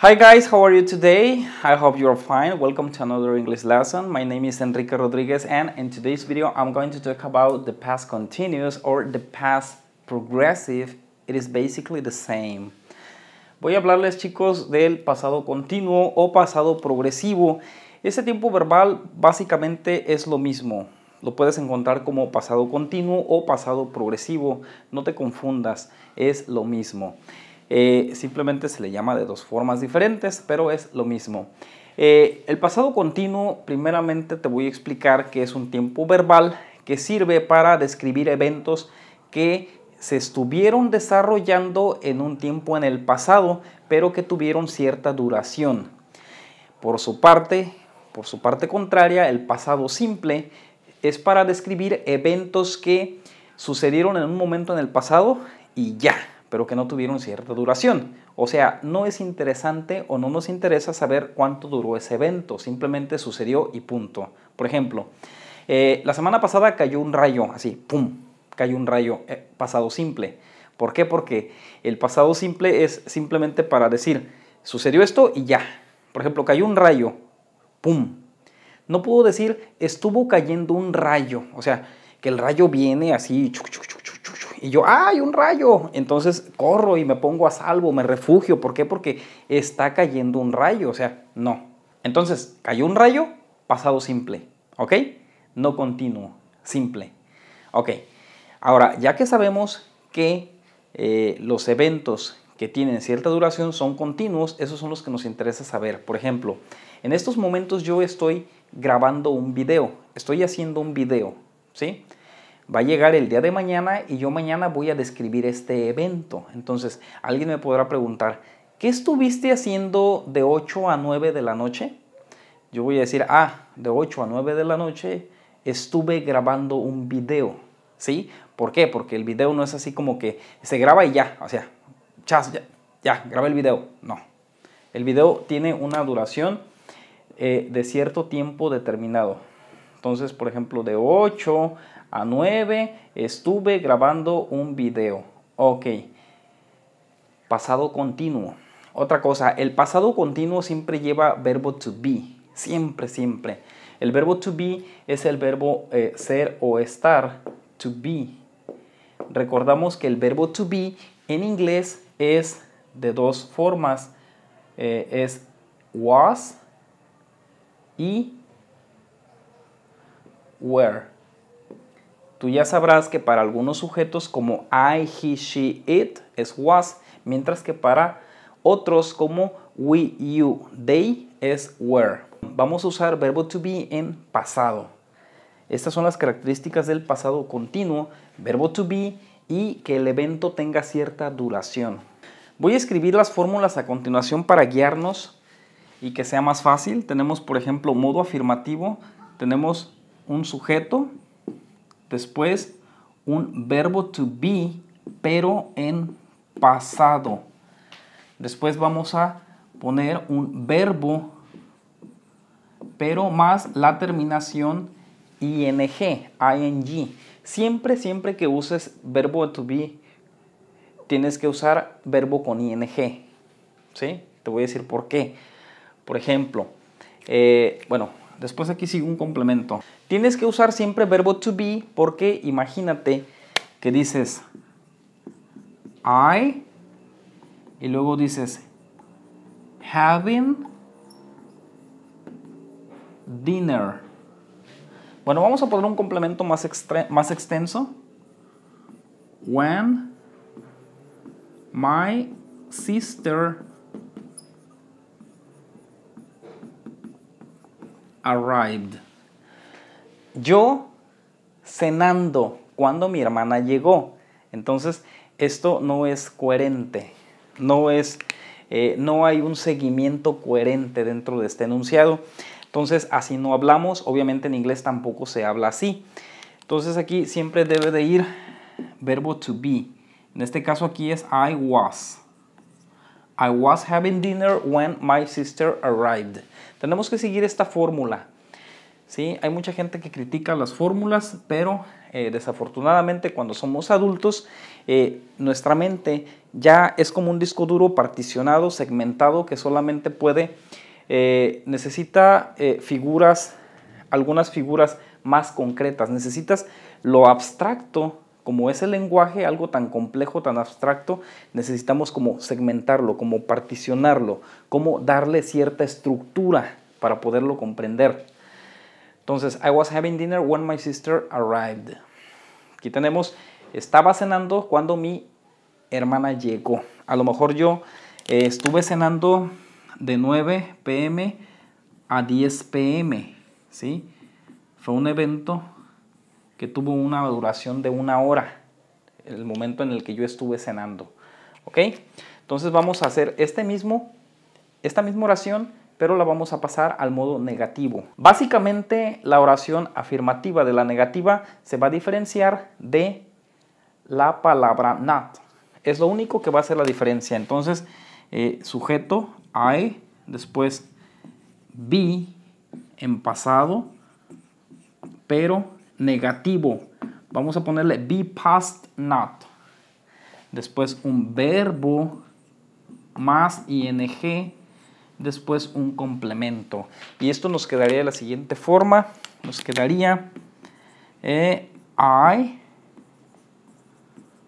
Hi guys, how are you today? I hope you are fine. Welcome to another English lesson. My name is Enrique Rodriguez and in today's video I'm going to talk about the past continuous or the past progressive. It is basically the same. Voy a hablarles chicos del pasado continuo o pasado progresivo. Ese tiempo verbal básicamente es lo mismo. Lo puedes encontrar como pasado continuo o pasado progresivo. No te confundas, es lo mismo. Eh, simplemente se le llama de dos formas diferentes, pero es lo mismo. Eh, el pasado continuo, primeramente te voy a explicar que es un tiempo verbal que sirve para describir eventos que se estuvieron desarrollando en un tiempo en el pasado, pero que tuvieron cierta duración. Por su parte, por su parte contraria, el pasado simple es para describir eventos que sucedieron en un momento en el pasado y ya, pero que no tuvieron cierta duración. O sea, no es interesante o no nos interesa saber cuánto duró ese evento, simplemente sucedió y punto. Por ejemplo, eh, la semana pasada cayó un rayo, así, ¡pum! Cayó un rayo eh, pasado simple. ¿Por qué? Porque el pasado simple es simplemente para decir, sucedió esto y ya. Por ejemplo, cayó un rayo, ¡pum! No puedo decir, estuvo cayendo un rayo, o sea, que el rayo viene así, chuc, y yo, ¡ay, un rayo! Entonces corro y me pongo a salvo, me refugio. ¿Por qué? Porque está cayendo un rayo, o sea, no. Entonces, cayó un rayo, pasado simple, ¿ok? No continuo, simple. Ok, ahora, ya que sabemos que eh, los eventos que tienen cierta duración son continuos, esos son los que nos interesa saber. Por ejemplo, en estos momentos yo estoy grabando un video, estoy haciendo un video, ¿sí? va a llegar el día de mañana y yo mañana voy a describir este evento. Entonces, alguien me podrá preguntar, ¿qué estuviste haciendo de 8 a 9 de la noche? Yo voy a decir, ah, de 8 a 9 de la noche estuve grabando un video, ¿sí? ¿Por qué? Porque el video no es así como que se graba y ya, o sea, chas, ya, ya grabé el video. No. El video tiene una duración eh, de cierto tiempo determinado. Entonces, por ejemplo, de 8 a 9 estuve grabando un video. Ok. Pasado continuo. Otra cosa, el pasado continuo siempre lleva verbo to be. Siempre, siempre. El verbo to be es el verbo eh, ser o estar. To be. Recordamos que el verbo to be en inglés es de dos formas. Eh, es was y where. Tú ya sabrás que para algunos sujetos como I, he, she, it es was, mientras que para otros como we, you, they es were. Vamos a usar verbo to be en pasado. Estas son las características del pasado continuo, verbo to be y que el evento tenga cierta duración. Voy a escribir las fórmulas a continuación para guiarnos y que sea más fácil. Tenemos, por ejemplo, modo afirmativo, tenemos un sujeto, después un verbo to be, pero en pasado. Después vamos a poner un verbo, pero más la terminación ing, ing. Siempre, siempre que uses verbo to be, tienes que usar verbo con ing. ¿Sí? Te voy a decir por qué. Por ejemplo, eh, bueno, Después aquí sigue un complemento. Tienes que usar siempre verbo to be porque imagínate que dices I y luego dices having dinner. Bueno, vamos a poner un complemento más, más extenso. When my sister arrived. Yo cenando cuando mi hermana llegó. Entonces, esto no es coherente. No es eh, no hay un seguimiento coherente dentro de este enunciado. Entonces, así no hablamos. Obviamente en inglés tampoco se habla así. Entonces aquí siempre debe de ir verbo to be. En este caso aquí es I was. I was having dinner when my sister arrived. Tenemos que seguir esta fórmula. ¿sí? Hay mucha gente que critica las fórmulas, pero eh, desafortunadamente cuando somos adultos, eh, nuestra mente ya es como un disco duro particionado, segmentado, que solamente puede, eh, necesita figuras, algunas figuras más concretas. Necesitas lo abstracto como es lenguaje, algo tan complejo, tan abstracto, necesitamos como segmentarlo, como particionarlo, como darle cierta estructura para poderlo comprender. Entonces, I was having dinner when my sister arrived. Aquí tenemos, estaba cenando cuando mi hermana llegó. A lo mejor yo eh, estuve cenando de 9 pm a 10 pm, ¿sí? Fue un evento que tuvo una duración de una hora, el momento en el que yo estuve cenando. ¿Ok? Entonces vamos a hacer este mismo, esta misma oración, pero la vamos a pasar al modo negativo. Básicamente la oración afirmativa de la negativa se va a diferenciar de la palabra not. Es lo único que va a hacer la diferencia. Entonces, eh, sujeto, I, después be en pasado, pero negativo. Vamos a ponerle be past not. Después un verbo más ing. Después un complemento. Y esto nos quedaría de la siguiente forma. Nos quedaría eh, I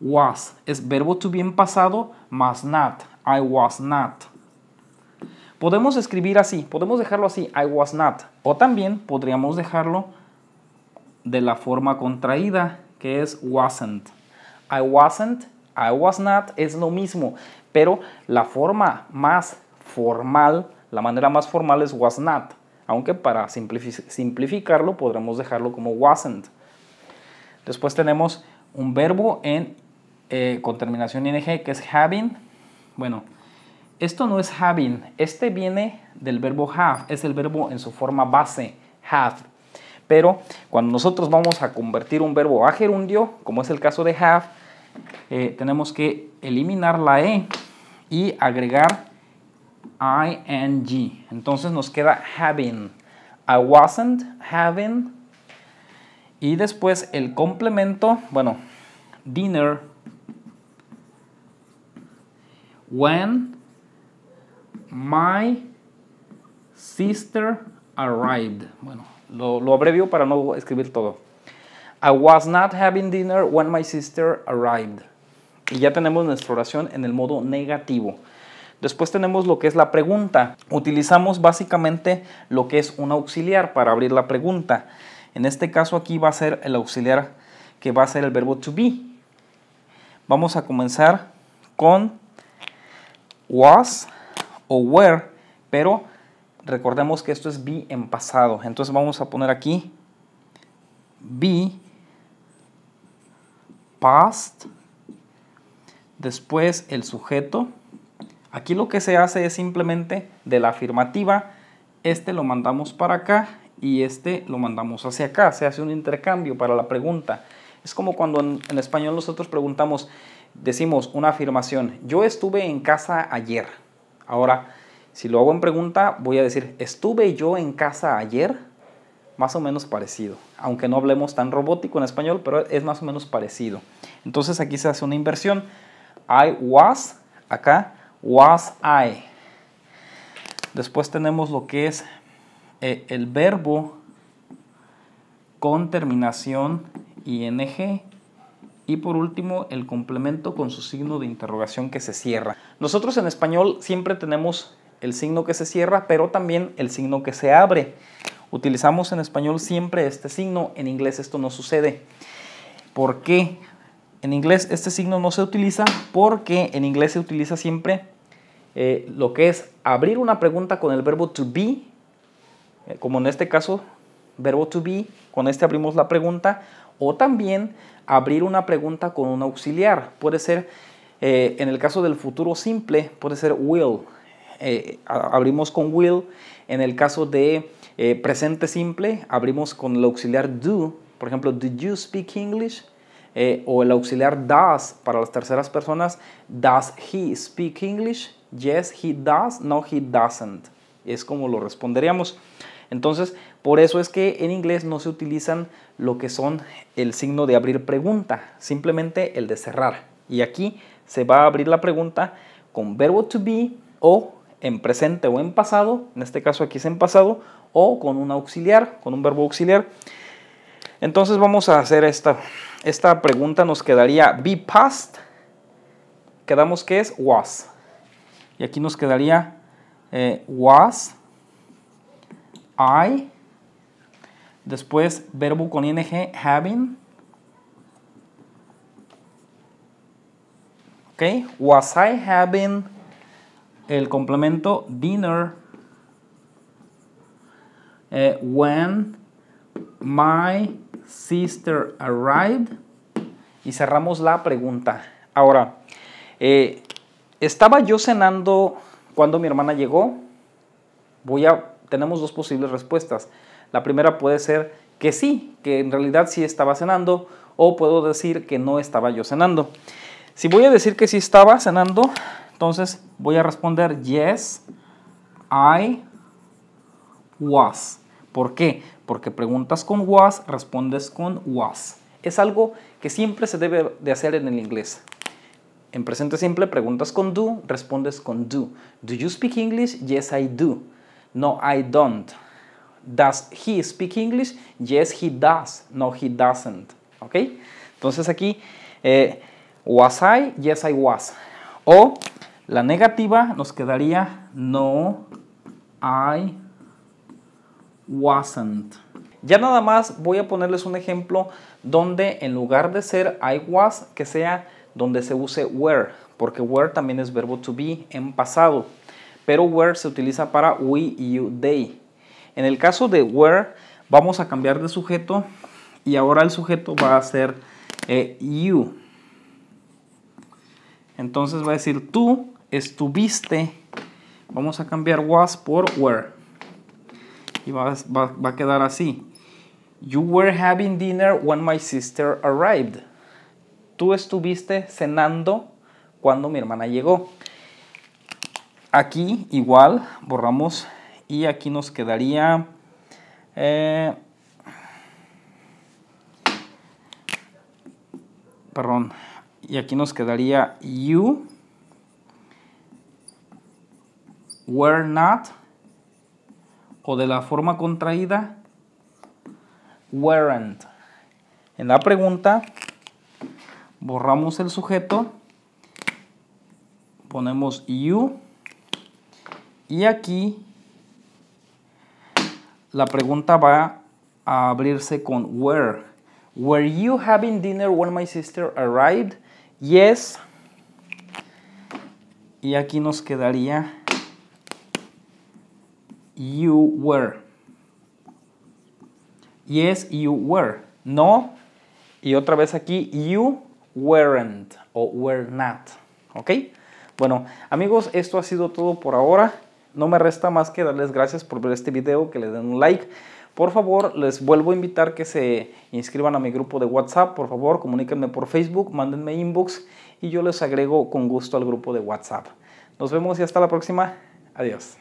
was. Es verbo to bien pasado más not. I was not. Podemos escribir así, podemos dejarlo así, I was not. O también podríamos dejarlo de la forma contraída, que es wasn't. I wasn't, I was not, es lo mismo, pero la forma más formal, la manera más formal es was not, aunque para simplificarlo podremos dejarlo como wasn't. Después tenemos un verbo en, eh, con terminación ing que es having. Bueno, esto no es having, este viene del verbo have, es el verbo en su forma base, have. Pero cuando nosotros vamos a convertir un verbo a gerundio, como es el caso de have, eh, tenemos que eliminar la E y agregar ing. Entonces nos queda having. I wasn't having. Y después el complemento, bueno, dinner. When my sister arrived. Bueno, lo, lo abrevio para no escribir todo. I was not having dinner when my sister arrived. Y ya tenemos nuestra oración en el modo negativo. Después tenemos lo que es la pregunta. Utilizamos básicamente lo que es un auxiliar para abrir la pregunta. En este caso aquí va a ser el auxiliar que va a ser el verbo to be. Vamos a comenzar con was o were, pero recordemos que esto es be en pasado. Entonces vamos a poner aquí be past, después el sujeto. Aquí lo que se hace es simplemente de la afirmativa, este lo mandamos para acá y este lo mandamos hacia acá. Se hace un intercambio para la pregunta. Es como cuando en, en español nosotros preguntamos, decimos una afirmación, yo estuve en casa ayer. Ahora, si lo hago en pregunta, voy a decir, estuve yo en casa ayer, más o menos parecido, aunque no hablemos tan robótico en español, pero es más o menos parecido. Entonces aquí se hace una inversión. I was, acá, was I. Después tenemos lo que es eh, el verbo con terminación ing y por último el complemento con su signo de interrogación que se cierra. Nosotros en español siempre tenemos el signo que se cierra, pero también el signo que se abre. Utilizamos en español siempre este signo, en inglés esto no sucede. ¿Por qué? En inglés este signo no se utiliza porque en inglés se utiliza siempre eh, lo que es abrir una pregunta con el verbo to be, eh, como en este caso, verbo to be, con este abrimos la pregunta, o también abrir una pregunta con un auxiliar. Puede ser, eh, en el caso del futuro simple, puede ser will, eh, abrimos con will. En el caso de eh, presente simple, abrimos con el auxiliar do. Por ejemplo, do you speak English? Eh, o el auxiliar does para las terceras personas. Does he speak English? Yes, he does. No, he doesn't. Es como lo responderíamos. Entonces, por eso es que en inglés no se utilizan lo que son el signo de abrir pregunta, simplemente el de cerrar. Y aquí se va a abrir la pregunta con verbo to be o en presente o en pasado, en este caso aquí es en pasado, o con un auxiliar, con un verbo auxiliar. Entonces vamos a hacer esta, esta pregunta, nos quedaría be past, quedamos que es was, y aquí nos quedaría eh, was, I, después verbo con ing, having, ok, was I having el complemento dinner. Eh, when my sister arrived. Y cerramos la pregunta. Ahora, eh, estaba yo cenando cuando mi hermana llegó. Voy a, tenemos dos posibles respuestas. La primera puede ser que sí, que en realidad sí estaba cenando, o puedo decir que no estaba yo cenando. Si voy a decir que sí estaba cenando, entonces voy a responder yes, I was. ¿Por qué? Porque preguntas con was, respondes con was. Es algo que siempre se debe de hacer en el inglés. En presente simple preguntas con do, respondes con do. Do you speak English? Yes, I do. No, I don't. Does he speak English? Yes, he does. No, he doesn't. ¿Ok? Entonces aquí, eh, was I? Yes, I was. O la negativa nos quedaría no, I wasn't. Ya nada más voy a ponerles un ejemplo donde en lugar de ser I was, que sea donde se use were, porque were también es verbo to be en pasado, pero were se utiliza para we, you, they. En el caso de were, vamos a cambiar de sujeto y ahora el sujeto va a ser eh, you. Entonces va a decir tú estuviste, vamos a cambiar was por were. Y va, a quedar así. You were having dinner when my sister arrived. Tú estuviste cenando cuando mi hermana llegó. Aquí igual borramos y aquí nos quedaría... Eh, perdón. Y aquí nos quedaría you were not o de la forma contraída weren't. En la pregunta borramos el sujeto, ponemos you y aquí la pregunta va a abrirse con where. Were you having dinner when my sister arrived? Yes. Y aquí nos quedaría you were. Yes, you were. No. Y otra vez aquí, you weren't o were not. ¿Ok? Bueno, amigos, esto ha sido todo por ahora. No me resta más que darles gracias por ver este video, que le den un like. Por favor, les vuelvo a invitar que se inscriban a mi grupo de WhatsApp. Por favor, comuníquenme por Facebook, mándenme inbox y yo les agrego con gusto al grupo de WhatsApp. Nos vemos y hasta la próxima. Adiós.